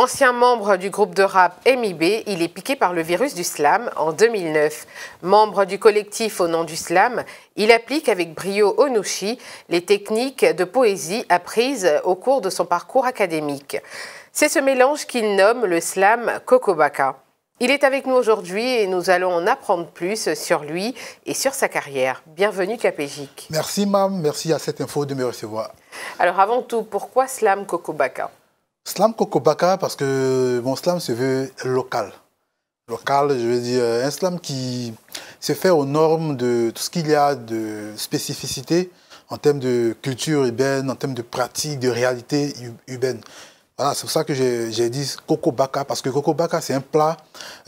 Ancien membre du groupe de rap MIB, il est piqué par le virus du slam en 2009. Membre du collectif au nom du slam, il applique avec brio Onushi les techniques de poésie apprises au cours de son parcours académique. C'est ce mélange qu'il nomme le slam Kokobaka. Il est avec nous aujourd'hui et nous allons en apprendre plus sur lui et sur sa carrière. Bienvenue Capégic. Merci Mam, merci à cette info de me recevoir. Alors avant tout, pourquoi Slam Kokobaka Slam Kokobaka, parce que mon slam se veut local. Local, je veux dire, euh, un slam qui se fait aux normes de tout ce qu'il y a de spécificité en termes de culture urbaine, en termes de pratique, de réalité urbaine. Voilà, c'est pour ça que j'ai dit Kokobaka, parce que Kokobaka, c'est un plat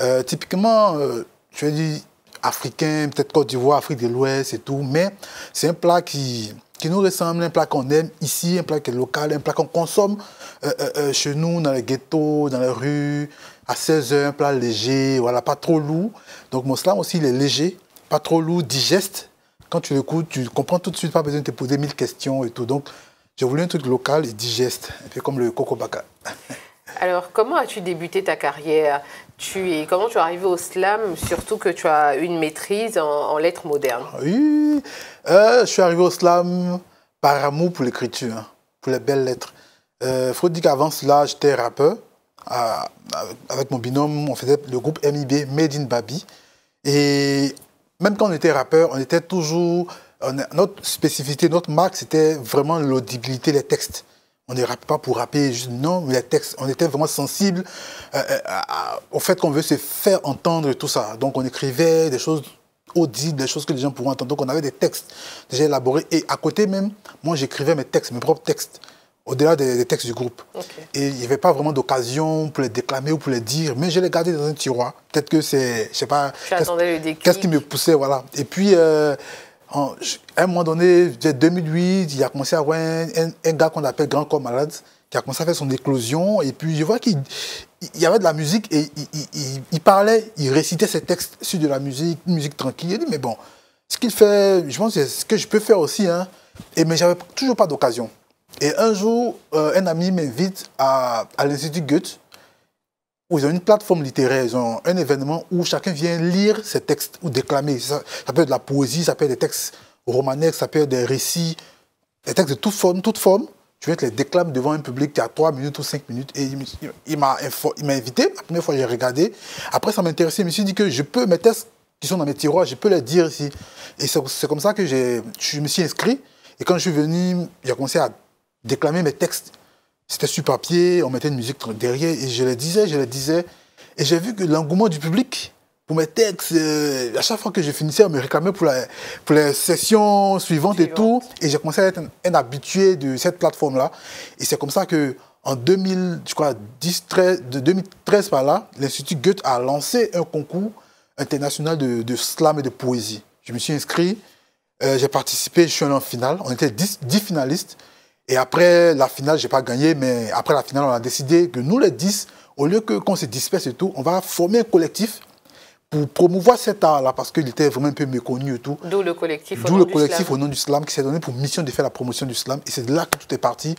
euh, typiquement, euh, je veux dire, africain, peut-être Côte d'Ivoire, Afrique de l'Ouest et tout, mais c'est un plat qui qui nous ressemble, un plat qu'on aime ici, un plat qui est local, un plat qu'on consomme euh, euh, euh, chez nous, dans les ghettos, dans les rues, à 16h, un plat léger, voilà, pas trop lourd. Donc mon slam aussi, il est léger, pas trop lourd, digeste. Quand tu l'écoutes, tu comprends tout de suite, pas besoin de te poser mille questions et tout. Donc j'ai voulu un truc local et digeste, un peu comme le coco baka. Alors, comment as-tu débuté ta carrière tu es, Comment tu es arrivé au slam, surtout que tu as une maîtrise en, lettres modernes ah Oui, euh, je suis arrivé au slam par amour pour l'écriture, hein, pour les belles lettres. Euh, faut dire qu'avant cela, j'étais rappeur. Ah, avec mon binôme, on faisait le groupe MIB, Made in Baby. Et même quand on était rappeur, on était toujours. notre spécificité, notre marque, c'était vraiment l'audibilité des textes. On ne pas pour rapper, juste non, mais les textes, on était vraiment sensible euh, euh, au fait qu'on veut se faire entendre tout ça. Donc on écrivait des choses audibles, des choses que les gens pourront entendre. Donc on avait des textes déjà élaborés. Et à côté même, moi j'écrivais mes textes, mes propres textes, au-delà des, textes du groupe. Et il n'y avait pas vraiment d'occasion pour les déclamer ou pour les dire, mais je les gardais dans un tiroir. Peut-être que c'est, je sais pas, qu'est-ce qui me poussait, voilà. Et puis... Euh, à un moment donné, 2008, il a commencé à avoir un, gars qu'on appelle Grand Corps Malade qui a commencé à faire son éclosion. Et puis, je vois qu'il y avait de la musique et il, parlait, il récitait ses textes sur de la musique, une musique tranquille. Il dit, mais bon, ce qu'il fait, je pense que ce que je peux faire aussi. Hein. Et, mais j'avais toujours pas d'occasion. Et un jour, euh, un ami m'invite à, à l'Institut Goethe ils ont une plateforme littéraire, ils ont un événement où chacun vient lire ses textes ou déclamer. Ça, peut être de la poésie, ça peut être des textes romanesques, ça peut être des récits, des textes de toute forme, toute forme. Tu viens te les déclames devant un public qui a 3 minutes ou 5 minutes. Et il m'a invité. La première fois, j'ai regardé. Après, ça m'intéressait. Je me suis dit que je peux, mes textes qui sont dans mes tiroirs, je peux les dire ici. Et c'est comme ça que je me suis inscrit. Et quand je suis venu, j'ai commencé à déclamer mes textes. C'était sur papier, on mettait une musique derrière et je le disais, je le disais. Et j'ai vu que l'engouement du public pour mes textes, euh, à chaque fois que je finissais, on me réclamait pour, la, pour les sessions suivantes et tout. Et j'ai commencé à être un, habitué de cette plateforme-là. Et c'est comme ça que en 2000, je crois, 10, de 2013 par là, l'Institut Goethe a lancé un concours international de, slam et de poésie. Je me suis inscrit, euh, j'ai participé, je suis allé en finale. On était 10, 10 finalistes. Et après la finale, je n'ai pas gagné, mais après la finale, on a décidé que nous, les 10, au lieu que qu'on se disperse et tout, on va former un collectif pour promouvoir cet art-là, parce qu'il était vraiment un peu méconnu et tout. D'où le collectif, au, nom, le collectif au nom du slam qui s'est donné pour mission de faire la promotion du slam. Et c'est de là que tout est parti,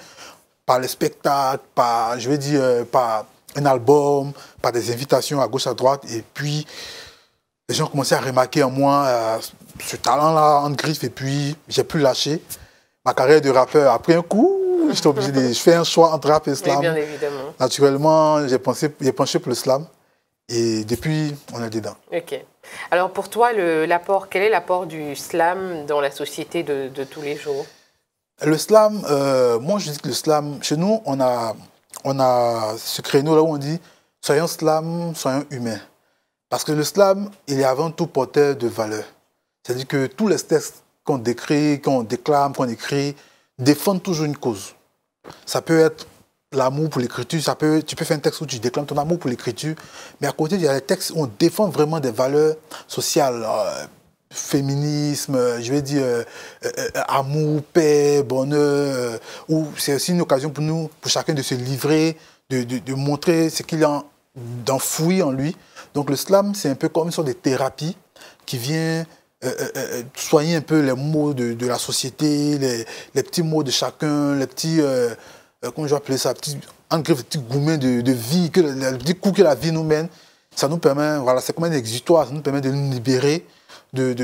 par les spectacles, par, je vais dire, euh, par un album, par des invitations à gauche, à droite. Et puis, les gens ont commencé à remarquer en moi euh, ce talent-là en griffe, et puis j'ai pu lâcher ma carrière de rappeur a pris un coup. J'étais obligé de fais un choix entre rap et slam. bien évidemment. Naturellement, j'ai penché pour le slam. Et depuis, on est dedans. OK. Alors pour toi, l'apport, quel est l'apport du slam dans la société de, tous les jours Le slam, euh, moi je dis que le slam, chez nous, on a, on a ce créneau là où on dit soyons slam, soyons humains. Parce que le slam, il est avant tout porteur de valeur. C'est-à-dire que tous les textes qu'on décrit, qu'on déclame, qu'on écrit, défendent toujours une cause. Ça peut être l'amour pour l'écriture, ça peut, tu peux faire un texte où tu déclames ton amour pour l'écriture, mais à côté, il y a des textes où on défend vraiment des valeurs sociales, euh, féminisme, je vais dire euh, euh, amour, paix, bonheur, où c'est aussi une occasion pour nous, pour chacun de se livrer, de, de, de montrer ce qu'il a d'enfoui en lui. Donc le slam, c'est un peu comme une sorte de thérapie qui vient euh, euh, euh, soigner un peu les mots de, la société, les, petits mots de chacun, les petits, comment je ça, petits, les petits gourmets de, vie, que, les petits que la vie nous mène. Ça nous permet, voilà, c'est comme un exutoire, ça nous permet de nous libérer, de,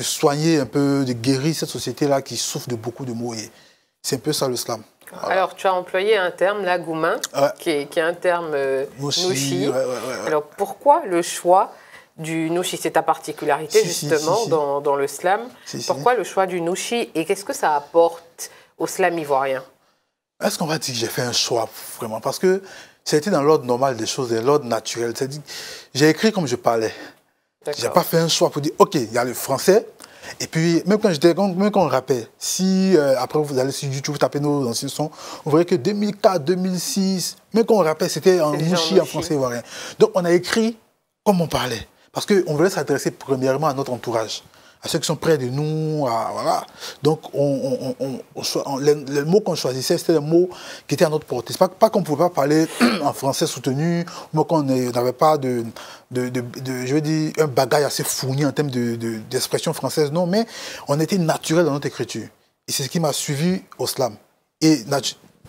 soigner un peu, de guérir cette société-là qui souffre de beaucoup de maux. C'est un peu ça le slam. Alors, tu as employé un terme, là, goumin, qui, est, un terme euh, Alors, pourquoi le choix du nouchi. C'est ta particularité justement dans, le slam. Pourquoi le choix du Noshi et qu'est-ce que ça apporte au slam ivoirien Est-ce qu'on va dire que j'ai fait un choix vraiment Parce que c'était dans l'ordre normal des choses, l'ordre naturel. cest à j'ai écrit comme je parlais. J'ai pas fait un choix pour dire, OK, il y a le français. Et puis, même quand, je même quand on rappelle, si euh, après vous allez sur YouTube, vous tapez nos anciens sons, vous verrez que 2004, 2006, même quand on rappelle, c'était en mouchi, en français ivoirien. Donc, on a écrit comme on parlait. Parce qu'on voulait s'adresser premièrement à notre entourage, à ceux qui sont près de nous. Donc, on, on, les, mots qu'on choisissait, c'était un mot qui était à notre portée. Ce pas, pas qu'on ne pouvait pas parler en français soutenu, ou qu'on n'avait pas de, je veux dire, un bagage assez fourni en termes d'expression française. Non, mais on était naturel dans notre écriture. Et c'est ce qui m'a suivi au slam. Et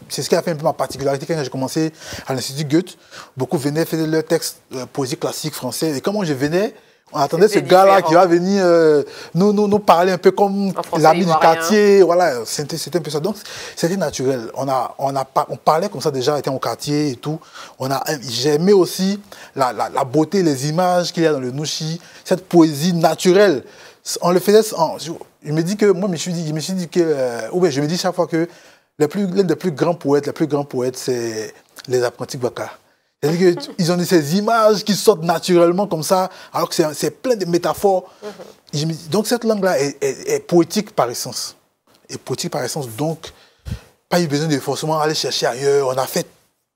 c'est ce qui a fait un peu ma particularité quand j'ai commencé à l'Institut Goethe. Beaucoup venaient faire leurs textes euh, poésie classique français. Et comment je venais, on attendait ce gars-là qui va venir euh, nous, nous, nous, parler un peu comme l'ami du quartier. Voilà, c'était un peu ça. Donc, c'était naturel. On, a, on, a, on parlait comme ça déjà, était au quartier et tout. Euh, j'aimais aussi la, la, beauté, les images qu'il y a dans le Nouchi, cette poésie naturelle. On le faisait. en je, me dis que, moi, je me suis dit, je me suis dit que, ouais, je me dis chaque fois que L'un des plus grands poètes, les plus grands poètes, c'est les apprentis Baka. C'est-à-dire mhm. ont ces images qui sortent naturellement comme ça, alors que c'est plein de métaphores. Mhm. Donc cette langue-là est, poétique par essence. Est poétique par essence, donc pas eu besoin de forcément aller chercher ailleurs. On a fait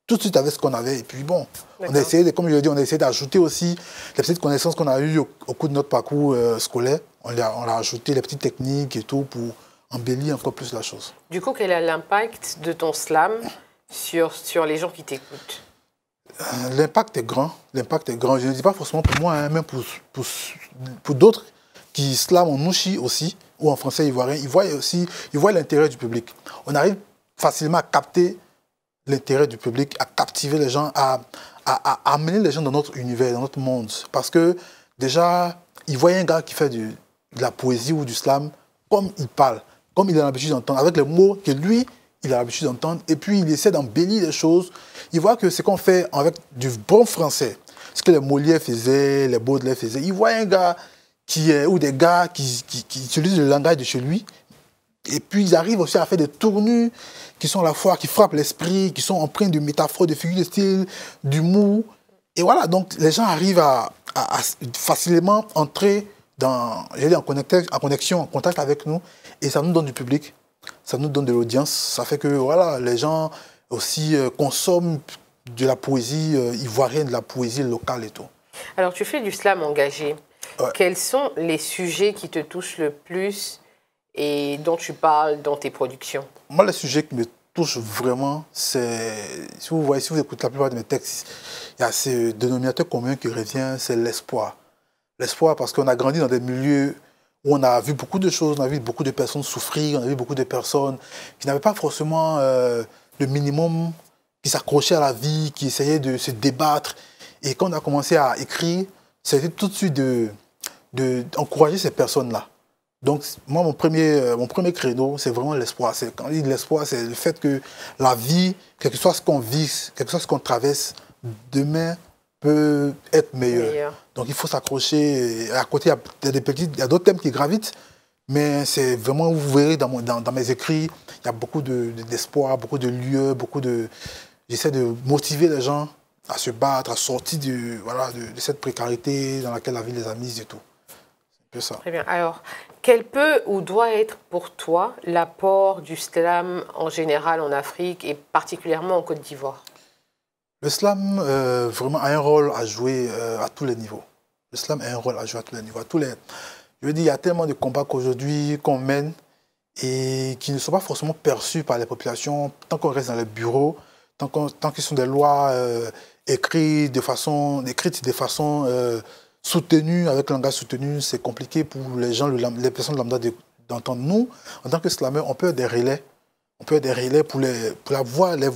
tout de suite avec ce qu'on avait. Et puis bon, on a essayé, comme je l'ai dit, on a essayé d'ajouter aussi les petites connaissances qu'on a eues au, cours de notre parcours euh, scolaire. On a ajouté, les petites techniques et tout pour embellit encore plus la chose. Du coup, quel est l'impact de ton slam sur, sur les gens qui t'écoutent euh, L'impact est grand. L'impact est grand. Je ne dis pas forcément pour moi, hein, mais même pour, pour, d'autres qui slament en mouchi aussi, ou en français ivoirien. Ils voient aussi ils voient l'intérêt du public. On arrive facilement à capter l'intérêt du public, à captiver les gens, à, à, amener les gens dans notre univers, dans notre monde. Parce que déjà, ils voient un gars qui fait du, de la poésie ou du slam, comme il parle comme il a l'habitude d'entendre, avec les mots que lui, il a l'habitude d'entendre, et puis il essaie d'embellir les choses. Il voit que ce qu'on fait avec du bon français, ce que les Molières faisaient, les Baudelaire faisaient, il voit un gars qui est, ou des gars qui, utilisent le langage de chez lui, et puis ils arrivent aussi à faire des tournures qui sont à la fois, qui frappent l'esprit, qui sont empreintes de métaphores, de figures de style, d'humour. Et voilà, donc les gens arrivent à facilement entrer dans, dit, en, en connexion, en contact avec nous, et ça nous donne du public, ça nous donne de l'audience, ça fait que voilà, les gens aussi euh, consomment de la poésie euh, ivoirienne, de la poésie locale et tout. Alors tu fais du slam engagé. Quels sont les sujets qui te touchent le plus et dont tu parles dans tes productions Moi, le sujet qui me touche vraiment, c'est, si vous voyez, si vous écoutez la plupart de mes textes, il y a ce dénominateur commun qui revient, c'est l'espoir l'espoir parce qu'on a grandi dans des milieux où on a vu beaucoup de choses, on a vu beaucoup de personnes souffrir, on a vu beaucoup de personnes qui n'avaient pas forcément euh, le minimum, qui s'accrochaient à la vie, qui essayaient de se débattre. Et quand on a commencé à écrire, c'était tout de suite d'encourager de, ces personnes-là. Donc, moi, mon premier, euh, mon premier credo, c'est vraiment l'espoir. Quand on l'espoir, c'est le fait que la vie, quel que soit ce qu'on vit, quel que soit ce qu'on traverse, demain, peut être meilleur. Donc il faut s'accrocher. À côté, il y a des d'autres thèmes qui gravitent, mais c'est vraiment, vous verrez dans, dans, mes écrits, il y a beaucoup d'espoir, de, beaucoup de lieux, beaucoup de. J'essaie de motiver les gens à se battre, à sortir de, voilà, de, cette précarité dans laquelle la ville les a mis et tout. C'est ça. Très bien. Alors, quel peut ou doit être pour toi l'apport du slam en général en Afrique et particulièrement en Côte d'Ivoire le euh, vraiment, a un rôle à jouer euh, à tous les niveaux. l'islam a un rôle à jouer à tous les niveaux. Je il y a tellement de combats qu'aujourd'hui, qu'on mène, et qui ne sont pas forcément perçus par les populations tant qu'on reste dans les bureaux, tant, qu'ils sont des lois euh, écrites de façon, écrites de façon soutenue, avec langage soutenu, c'est compliqué pour les gens, les personnes lambda d'entendre. Nous, en tant que slameurs, on peut être des relais on peut être des relais pour la voix, la,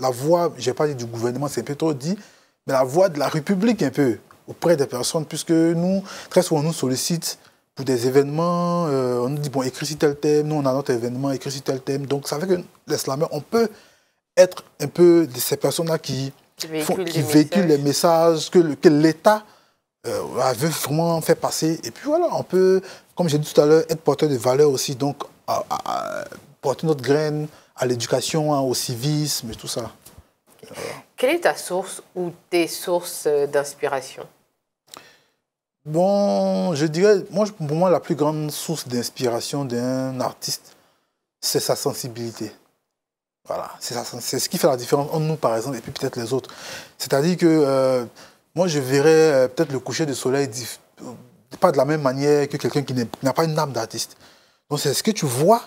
la voix, je n'ai pas dit du gouvernement, c'est un peu trop dit, mais la voix de la République un peu, auprès des personnes, puisque nous, très souvent, on nous sollicite pour des événements, euh, on nous dit, bon, écris tel thème, nous, on a notre événement, écris tel thème. Donc, ça fait que les on peut être un peu de ces personnes-là qui, véhiculent, les, messages. que, l'État veut vraiment faire passer. Et puis voilà, on peut, comme j'ai dit tout à l'heure, être porteur de valeurs aussi. Donc, à, porter notre graine à l'éducation, hein, au civisme et tout ça. Quelle est ta source ou tes sources euh, d'inspiration Bon, je dirais, moi, pour moi, la plus grande source d'inspiration d'un artiste, c'est sa sensibilité. Voilà, c'est ce qui fait la différence entre nous, par exemple, et puis peut-être les autres. C'est-à-dire que euh, moi, je verrais euh, peut-être le coucher de soleil pas de la même manière que quelqu'un qui n'a pas une âme d'artiste. Donc, c'est ce que tu vois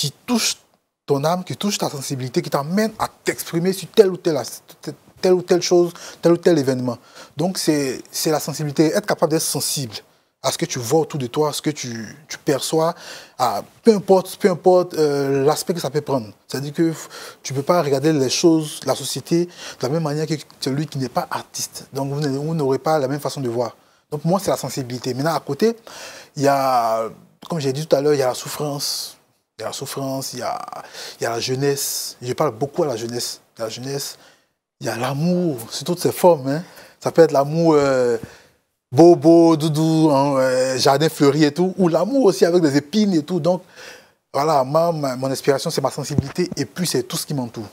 qui touche ton âme, qui touche ta sensibilité, qui t'amène à t'exprimer sur telle ou telle, telle ou telle chose, tel ou tel événement. Donc c'est la sensibilité, être capable d'être sensible à ce que tu vois autour de toi, à ce que tu, tu perçois, à, peu importe, peu importe euh, l'aspect que ça peut prendre. C'est-à-dire que tu ne peux pas regarder les choses, la société, de la même manière que celui qui n'est pas artiste. Donc vous n'aurez pas la même façon de voir. Donc moi, c'est la sensibilité. Maintenant, à côté, il y a, comme j'ai dit tout à l'heure, il y a la souffrance, il y a la souffrance, il y a, il y a la jeunesse. Je parle beaucoup à la jeunesse. Il y a la jeunesse, il y a l'amour, sous toutes ses formes. Hein. Ça peut être l'amour euh, bobo beau, beau, doudou, hein, euh, jardin fleuri et tout, ou l'amour aussi avec des épines et tout. Donc, voilà, ma, mon inspiration, c'est ma sensibilité et puis c'est tout ce qui m'entoure.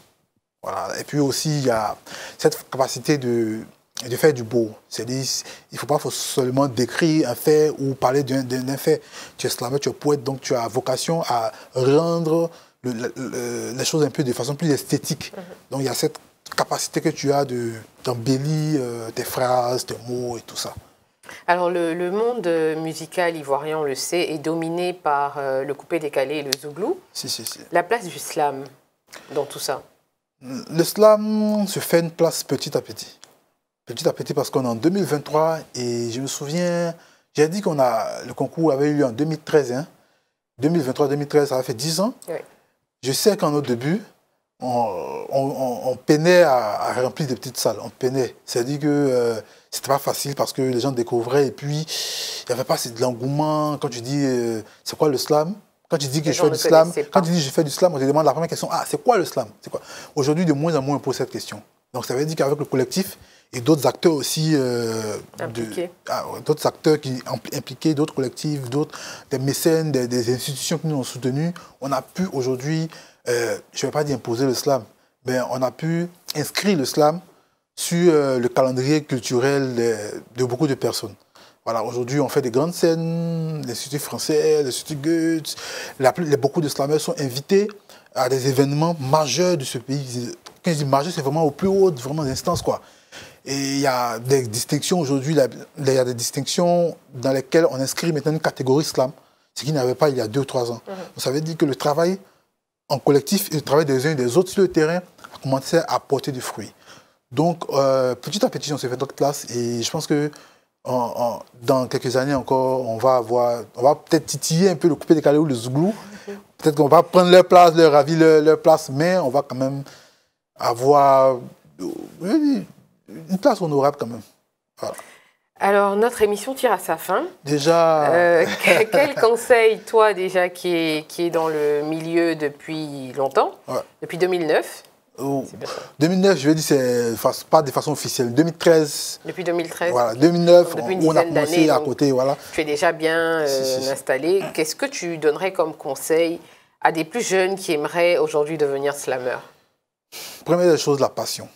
Voilà. Et puis aussi, il y a cette capacité de, et de faire du beau. cest à il ne faut pas seulement décrire un fait ou parler d'un fait. Tu es slammer, tu es poète, donc tu as vocation à rendre les choses un peu de façon plus esthétique. Mhm. Donc il y a cette capacité que tu as d'embellir de, euh, tes phrases, tes mots et tout ça. Alors le, monde musical ivoirien, on le sait, est dominé par euh, le coupé-décalé et le zouglou. Si, si, si. La place du slam dans tout ça Le slam se fait une place petit à petit petit à petit, parce qu'on est en 2023 et je me souviens, j'ai dit qu'on a le concours avait eu lieu en 2013. Hein, 2023-2013, ça a fait 10 ans. Je sais qu'en au début, on, peinait à, remplir des petites salles. On peinait. C'est-à-dire que ce euh, c'était pas facile parce que les gens découvraient et puis il n'y avait pas assez de l'engouement. Quand tu dis euh, c'est quoi le slam quand tu dis que je fais du slam, quand tu dis du slam, on te demande la première question ah c'est quoi le slam C'est quoi Aujourd'hui de moins en moins on pose cette question. Donc ça veut dire qu'avec le collectif, et d'autres acteurs aussi euh, ah, d'autres acteurs qui impliqués, d'autres collectifs, d'autres des mécènes, des, institutions qui nous ont soutenus, on a pu aujourd'hui, euh, je ne vais pas dire imposer le slam, mais on a pu inscrire le slam sur euh, le calendrier culturel de, beaucoup de personnes. Voilà, aujourd'hui, on fait des grandes scènes, l'Institut français, l'Institut Goethe, la, beaucoup de slameurs sont invités à des événements majeurs de ce pays. Quand je dis majeur, c'est vraiment au plus haut vraiment instances, quoi. Et il y a des distinctions aujourd'hui, il y a des distinctions dans lesquelles on inscrit maintenant une catégorie slam, ce qu'il n'y avait pas il y a deux ou trois ans. Mhm. Ça veut dire que le travail en collectif et le travail des uns et des autres sur le terrain a commencé à porter du fruit. Donc, euh, petit à petit, on s'est fait notre place et je pense que dans quelques années encore, on va avoir, on va peut-être titiller un peu le coupé calais ou le zouglou. Peut-être qu'on va prendre leur place, leur avis, leur, place, mais on va quand même avoir, euh, une place honorable quand même. Alors, notre émission tire à sa fin. Déjà. Euh, quel conseil, toi, déjà, qui est, qui est dans le milieu depuis longtemps, depuis 2009 oh. 2009, je veux dire, c'est pas de façon officielle. 2013. Depuis 2013. Voilà, 2009, on, a commencé à côté, voilà. Tu es déjà bien euh, installé. Qu'est-ce que tu donnerais comme conseil à des plus jeunes qui aimeraient aujourd'hui devenir slameur Première chose, la passion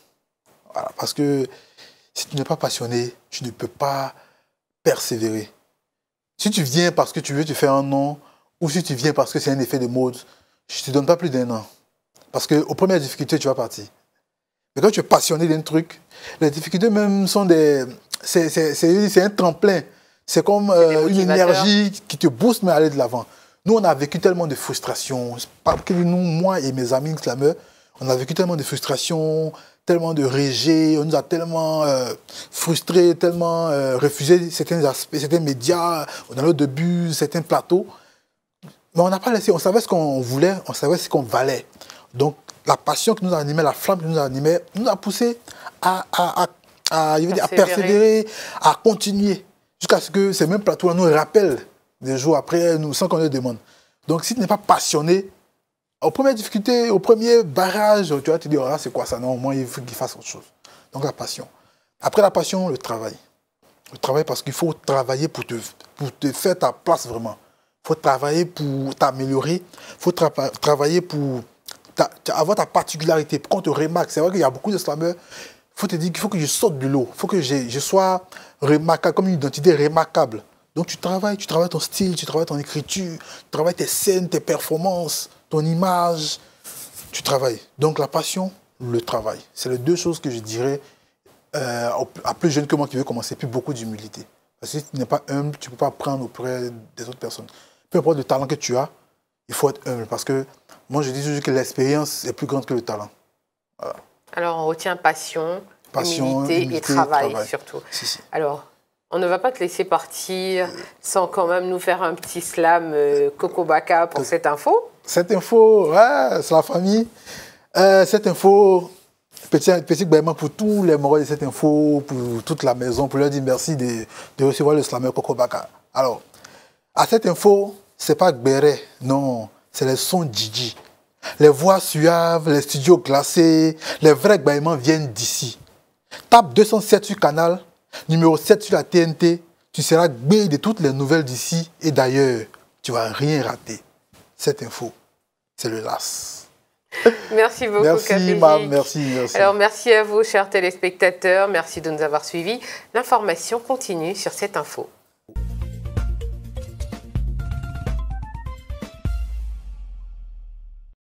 parce que si tu n'es pas passionné, tu ne peux pas persévérer. Si tu viens parce que tu veux tu fais un nom, ou si tu viens parce que c'est un effet de mode, je ne te donne pas plus d'un an. Parce que aux premières difficultés, tu vas partir. Mais quand tu es passionné d'un truc, les difficultés même sont des... C'est un tremplin. C'est comme euh, une énergie qui te booste, mais aller de l'avant. Nous, on a vécu tellement de frustrations. Nous, moi et mes amis on a vécu tellement de frustrations, tellement de rejet, on nous a tellement euh, frustrés, tellement euh, refusé certains aspects, certains médias, on a le début, certains plateaux. Mais on n'a pas laissé, on savait ce qu'on voulait, on savait ce qu'on valait. Donc la passion qui nous animait, la flamme qui nous animait, nous a poussé à, persévérer, à continuer, jusqu'à ce que ces mêmes plateaux nous rappellent des jours après, nous, sans qu'on le demande. Donc si tu n'es pas passionné, aux premières difficultés, au premier barrage, tu vas te dire, c'est quoi ça Non, au moins, il faut qu'il fasse autre chose. Donc la passion. Après la passion, le travail. Le travail parce qu'il faut travailler pour te, pour te faire ta place vraiment. Il faut travailler pour t'améliorer. Il faut travailler pour avoir ta particularité, Quand qu'on te remarque. C'est vrai qu'il y a beaucoup de slammeurs Il faut te dire qu'il faut que je sorte de l'eau. Il faut que je, je sois remarquable, comme une identité remarquable. Donc tu travailles, tu travailles ton style, tu travailles ton écriture, tu travailles tes scènes, tes performances ton image, tu travailles. Donc la passion, le travail. C'est les deux choses que je dirais euh, à plus jeune que moi qui veut commencer, puis beaucoup d'humilité. Parce que si tu n'es pas humble, tu ne peux pas apprendre auprès des autres personnes. Peu importe le talent que tu as, il faut être humble. Parce que moi, je dis toujours que l'expérience est plus grande que le talent. Alors, on retient passion, humilité, et travail, surtout. Alors, on ne va pas te laisser partir euh. sans quand même nous faire un petit slam euh, Coco Baca pour cette info. Cette info, c'est la famille. Euh, cette info, petit, petit pour tous les moraux de cette info, pour toute la maison, pour leur dire merci de, recevoir le slammer Coco Alors, à cette info, c'est pas Gberet, non, c'est le son DJ. Les voix suaves, les studios glacés, les vrais gbaillements viennent d'ici. Tape 207 sur Canal, numéro 7 sur la TNT, tu seras gbé de toutes les nouvelles d'ici et d'ailleurs. Tu vas rien rater. Cette info c'est le LAS. Merci beaucoup, merci, merci. Alors, merci à vous, chers téléspectateurs. Merci de nous avoir suivis. L'information continue sur cette info.